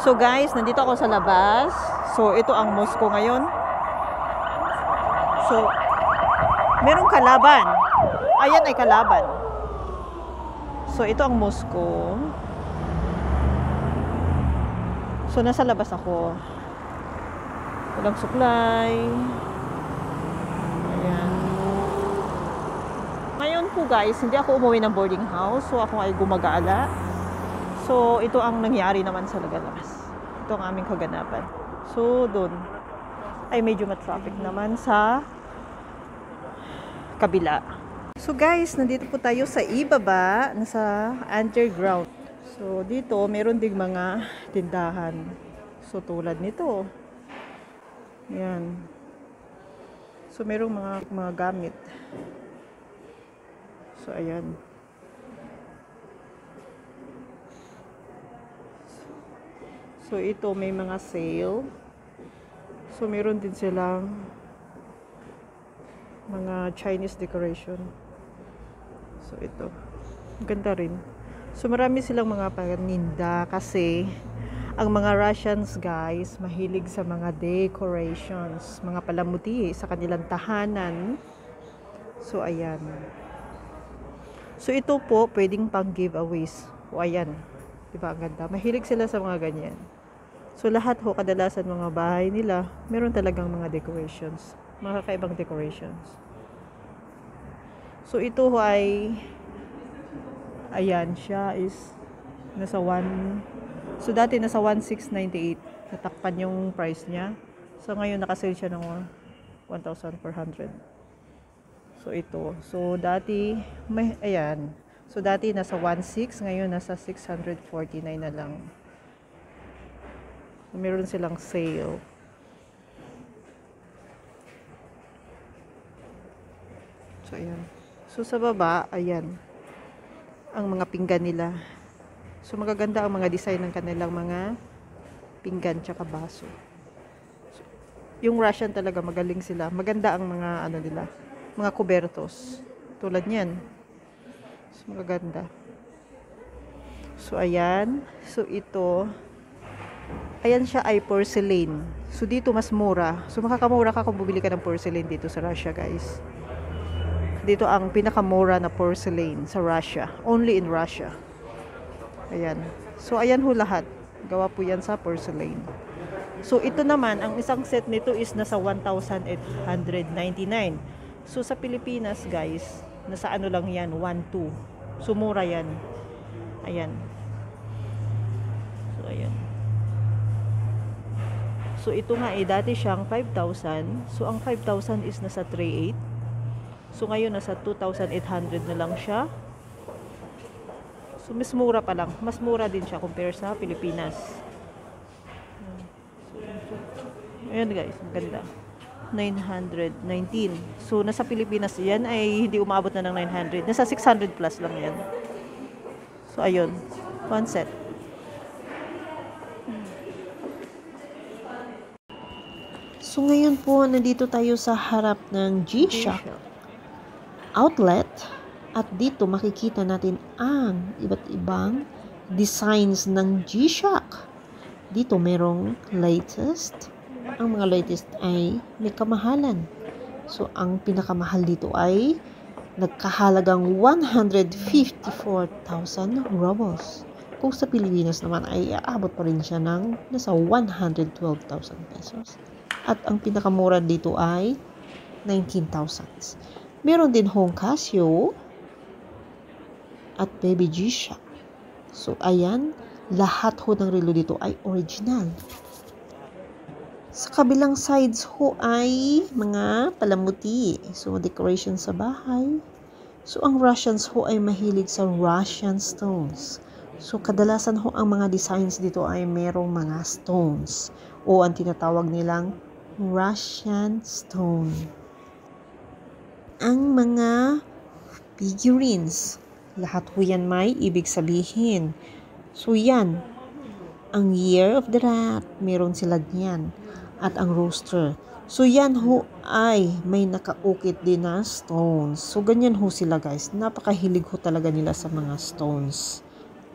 So guys, nandito ako sa labas. So ito ang Moscow ngayon. So merong kalaban. Ayan ay kalaban. So ito ang Moscow. So nasa labas ako. Walang supply. Ayan. Ngayon po guys, hindi ako umuwi ng boarding house. So ako ay gumagala. So, ito ang nangyari naman sa Lagalabas. Ito ang aming kaganapan. So, doon ay medyo matraffic naman sa kabila. So guys, nandito po tayo sa ibaba, nasa underground. So dito, meron ding mga tindahan. So tulad nito. Yan. So merong mga, mga gamit. So ayan. So, ito may mga sale. So, meron din silang mga Chinese decoration. So, ito. Ganda rin. So, marami silang mga paninda kasi ang mga Russians, guys, mahilig sa mga decorations, mga palamuti sa kanilang tahanan. So, ayan. So, ito po, pwedeng pang giveaways. O, ayan. Diba, ang ganda. Mahilig sila sa mga ganyan. So, lahat ho, kadalasan mga bahay nila, meron talagang mga decorations. Mga kakaibang decorations. So, ito ho ay, ayan, siya is nasa 1, so dati nasa 1,698. Natakpan yung price niya. So, ngayon naka-sell siya ng 1,400. So, ito. So, dati, may, ayan. So, dati nasa 1.6, ngayon nasa 649 na lang meron silang sale so ayan so sa baba ayan ang mga pinggan nila so magaganda ang mga design ng kanilang mga pinggan tsaka baso so, yung Russian talaga magaling sila maganda ang mga ano nila mga kubertos tulad niyan so magaganda so ayan so ito ayan siya ay porcelain. So, dito mas mura. So, makakamura ka kung bumili ka ng porcelain dito sa Russia, guys. Dito ang pinakamura na porcelain sa Russia. Only in Russia. Ayan. So, ayan ho lahat. Gawa po yan sa porcelain. So, ito naman, ang isang set nito is nasa 1,899. So, sa Pilipinas, guys, nasa ano lang yan, 1,2. So, mura yan. Ayan. So, ayan. So ito nga eh dati siyang 5,000. So ang 5,000 is nasa 3,800. So ngayon nasa 2,800 na lang siya. So mas mura pa lang. Mas mura din siya compare sa Pilipinas. Ayan guys, ang ganda. 919. So, nasa Pilipinas yan ay hindi umabot na ng 900. Nasa 600 plus lang yan. So, ayun. One set. So ngayon po, nandito tayo sa harap ng G-Shock outlet at dito makikita natin ang iba't ibang designs ng G-Shock. Dito merong latest. Ang mga latest ay may kamahalan. So ang pinakamahal dito ay nagkahalagang 154,000 rubles. Kung sa Pilipinas naman ay aabot pa rin siya ng nasa 112,000 pesos at ang pinakamura dito ay 19,000. Meron din hong Casio at Baby G-Shock. So, ayan, lahat ho ng relo dito ay original. Sa kabilang sides ho ay mga palamuti. So, decoration sa bahay. So, ang Russians ho ay mahilig sa Russian stones. So, kadalasan ho ang mga designs dito ay merong mga stones o ang tinatawag nilang Russian stone. Ang mga figurines, lahat po yan may ibig sabihin. So yan, ang year of the rat, meron sila niyan. At ang rooster. So yan ho ay may nakaukit din na stones. So ganyan ho sila guys. Napakahilig ho talaga nila sa mga stones.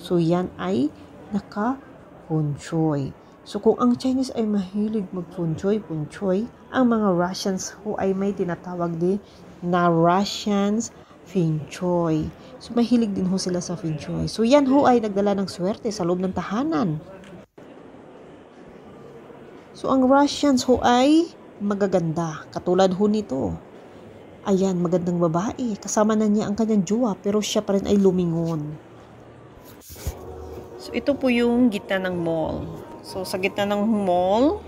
So yan ay naka-conchoy. So kung ang Chinese ay mahilig magpunchoy-punchoy, ang mga Russians ho ay may tinatawag din na Russians Finchoy. So mahilig din ho sila sa Finchoy. So yan ho ay nagdala ng swerte sa loob ng tahanan. So ang Russians ho ay magaganda, katulad ho nito. Ayan, magandang babae. Kasama na niya ang kanyang jowa pero siya pa rin ay lumingon. So, ito po yung gitna ng mall. So, sa gitna ng mall,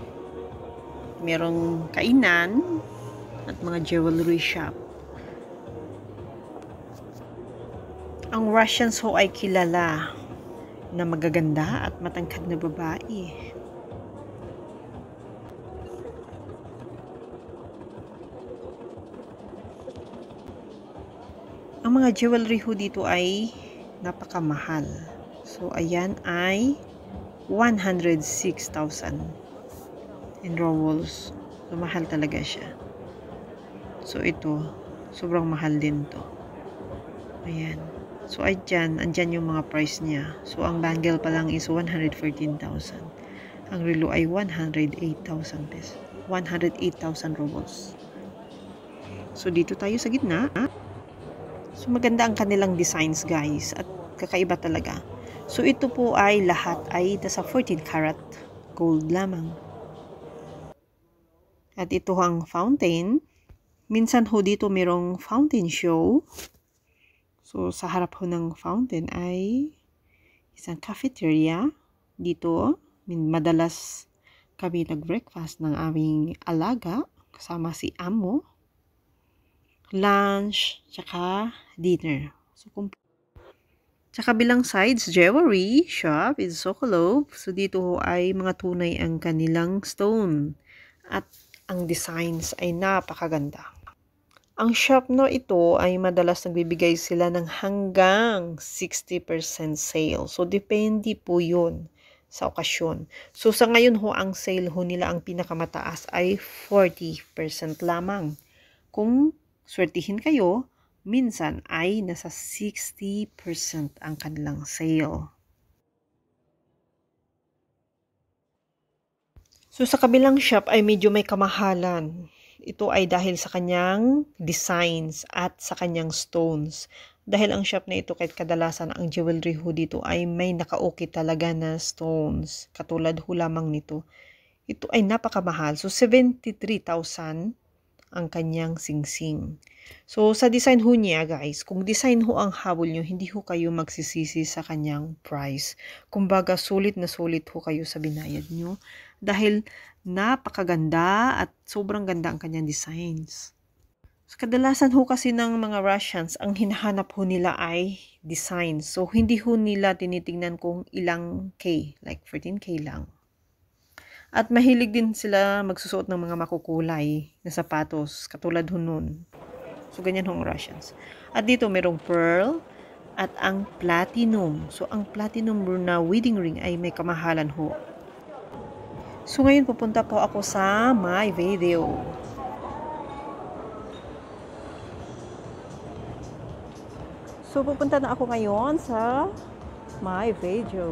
merong kainan at mga jewelry shop. Ang Russians ho ay kilala na magaganda at matangkad na babae. Ang mga jewelry ho dito ay napakamahal. So, ayan ay 106,000 in raw walls. So, mahal talaga siya. So, ito, sobrang mahal din to. Ayan. So, ayan, andyan yung mga price niya. So, ang bangle pa lang is 114,000. Ang relo ay 108,000 pesos. 108,000 rubles. So, dito tayo sa gitna. So, maganda ang kanilang designs, guys. At kakaiba talaga. So ito po ay lahat ay nasa 14 karat gold lamang. At ito ang fountain. Minsan ho dito mayroong fountain show. So sa harap ho ng fountain ay isang cafeteria. Dito madalas kami nag-breakfast ng aming alaga kasama si Amo. Lunch, tsaka dinner. So kung sa kabilang sides, jewelry shop is Sokolov. So, dito ho ay mga tunay ang kanilang stone. At ang designs ay napakaganda. Ang shop no ito ay madalas nagbibigay sila ng hanggang 60% sale. So, depende po yun sa okasyon. So, sa ngayon ho, ang sale ho nila ang pinakamataas ay 40% lamang. Kung swertihin kayo, minsan ay nasa 60% ang kanilang sale. So sa kabilang shop ay medyo may kamahalan. Ito ay dahil sa kanyang designs at sa kanyang stones. Dahil ang shop na ito kahit kadalasan ang jewelry ho dito ay may nakaukit talaga na stones. Katulad ho lamang nito. Ito ay napakamahal. So 73,000 ang kanyang singsing. So, sa design ho niya, guys, kung design ho ang habol nyo, hindi ho kayo magsisisi sa kanyang price. Kumbaga, sulit na sulit ho kayo sa binayad nyo. Dahil napakaganda at sobrang ganda ang kanyang designs. So, kadalasan ho kasi ng mga Russians, ang hinahanap ho nila ay design. So, hindi ho nila tinitingnan kung ilang K, like 14K lang. At mahilig din sila magsusuot ng mga makukulay na sapatos, katulad ho nun. So, ganyan hong Russians. At dito, merong pearl at ang platinum. So, ang platinum na wedding ring ay may kamahalan ho. So, ngayon pupunta po ako sa my video. So, pupunta na ako ngayon sa my video.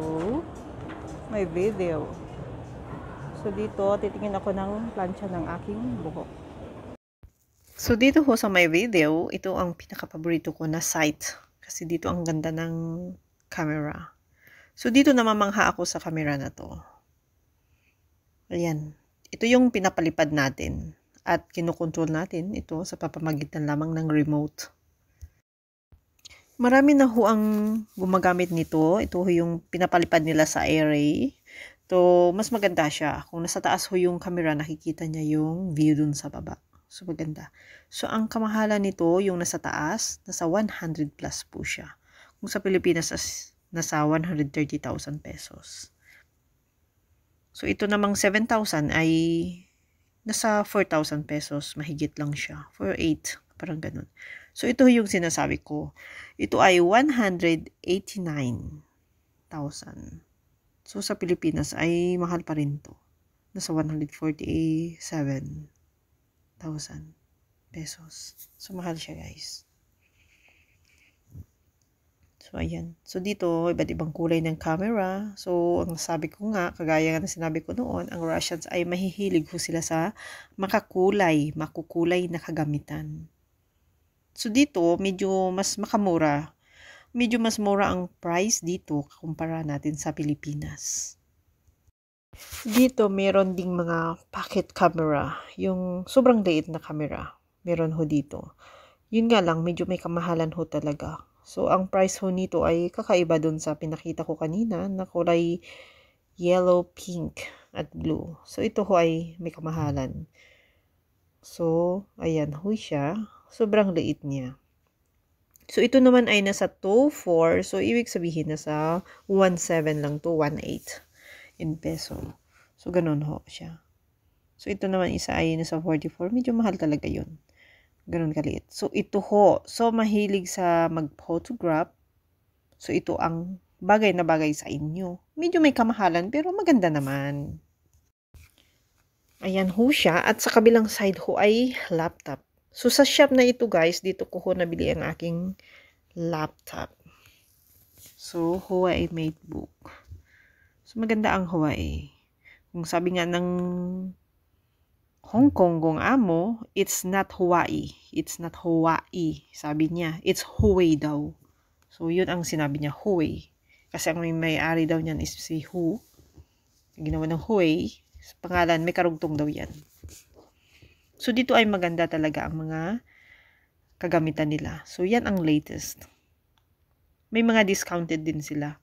My video. So dito, titingin ako ng plancha ng aking buhok. So dito ho sa my video, ito ang pinakapaborito ko na site. Kasi dito ang ganda ng camera. So dito namamangha ako sa camera na to. Ayan. Ito yung pinapalipad natin. At kinokontrol natin ito sa papamagitan lamang ng remote. Marami na ho ang gumagamit nito. Ito ho yung pinapalipad nila sa array. So, mas maganda siya. Kung nasa taas ho yung camera, nakikita niya yung view dun sa baba. So, maganda. So, ang kamahalan nito, yung nasa taas, nasa 100 plus po siya. Kung sa Pilipinas, nasa 130,000 pesos. So, ito namang 7,000 ay nasa 4,000 pesos. Mahigit lang siya. 4,800. Parang ganun. So, ito yung sinasabi ko. Ito ay 189,000. So, sa Pilipinas ay mahal pa rin to. Nasa 147,000 pesos. So, mahal siya guys. So, ayan. So, dito, iba't ibang kulay ng camera. So, ang sabi ko nga, kagaya nga na sinabi ko noon, ang Russians ay mahihilig ko sila sa makakulay, makukulay na kagamitan. So, dito, medyo mas makamura medyo mas mura ang price dito kumpara natin sa Pilipinas. Dito meron ding mga pocket camera, yung sobrang liit na camera. Meron ho dito. Yun nga lang, medyo may kamahalan ho talaga. So, ang price ho nito ay kakaiba dun sa pinakita ko kanina na kulay yellow, pink, at blue. So, ito ho ay may kamahalan. So, ayan ho siya. Sobrang liit niya. So, ito naman ay nasa 2.4. So, ibig sabihin nasa 1.7 lang to 1.8 in peso. So, ganun ho siya. So, ito naman isa ay nasa 44. Medyo mahal talaga yun. Ganun kaliit. So, ito ho. So, mahilig sa mag-photograph. So, ito ang bagay na bagay sa inyo. Medyo may kamahalan pero maganda naman. Ayan ho siya. At sa kabilang side ho ay laptop. So, sa shop na ito guys, dito ko ko nabili ang aking laptop. So, Huawei MateBook. So, maganda ang Huawei. Kung sabi nga ng Hong Kong kung amo, it's not Hawaii. It's not Hawaii. Sabi niya, it's Huawei daw. So, yun ang sinabi niya, Huawei. Kasi ang may ari daw niyan is si Hu. Ginawa ng Huawei. Pangalan, may karugtong daw yan. So, dito ay maganda talaga ang mga kagamitan nila. So, yan ang latest. May mga discounted din sila.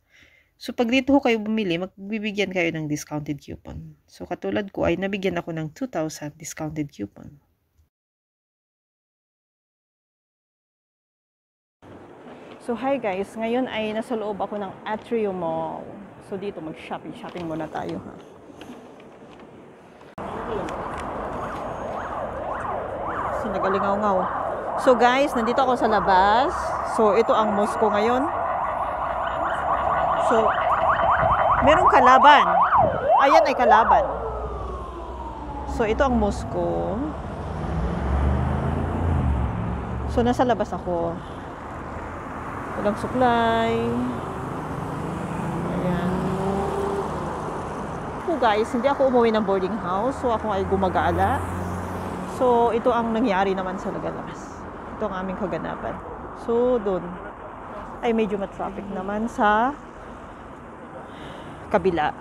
So, pag dito ho kayo bumili, magbibigyan kayo ng discounted coupon. So, katulad ko ay nabigyan ako ng 2,000 discounted coupon. So, hi guys. Ngayon ay nasa loob ako ng Atrium Mall. So, dito mag-shopping. Shopping muna tayo ha. nagalingaw-ngaw. So, guys, nandito ako sa labas. So, ito ang mosko ngayon. So, merong kalaban. Ayan ay kalaban. So, ito ang mosko. So, nasa labas ako. Walang suklay. Ayan. Po guys, hindi ako umuwi ng boarding house. So, ako ay gumagala. So, ito ang nangyari naman sa Lagalabas. Ito ang aming kaganapan. So, doon ay medyo matraffic naman sa kabila.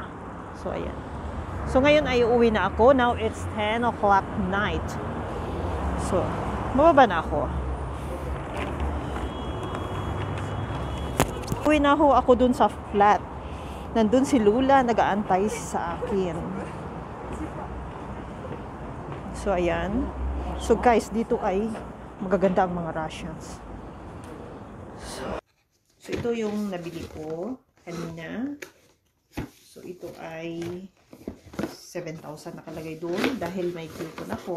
So, ayan. So, ngayon ay uuwi na ako. Now, it's 10 o'clock night. So, mababa na ako. Uwi na ho ako dun sa flat. Nandun si Lula, nagaantay sa akin. So, ayan. So, guys, dito ay magaganda ang mga Russians. So, so ito yung nabili ko kanina. So, ito ay 7,000 nakalagay doon dahil may coupon ako.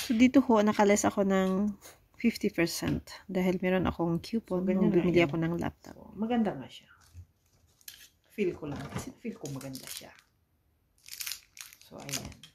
So, dito ko, nakales ako ng 50% dahil meron akong coupon Ganyan nung bumili ako ng laptop. So, maganda nga siya. Feel ko lang. Kasi feel ko maganda siya. So, ayan.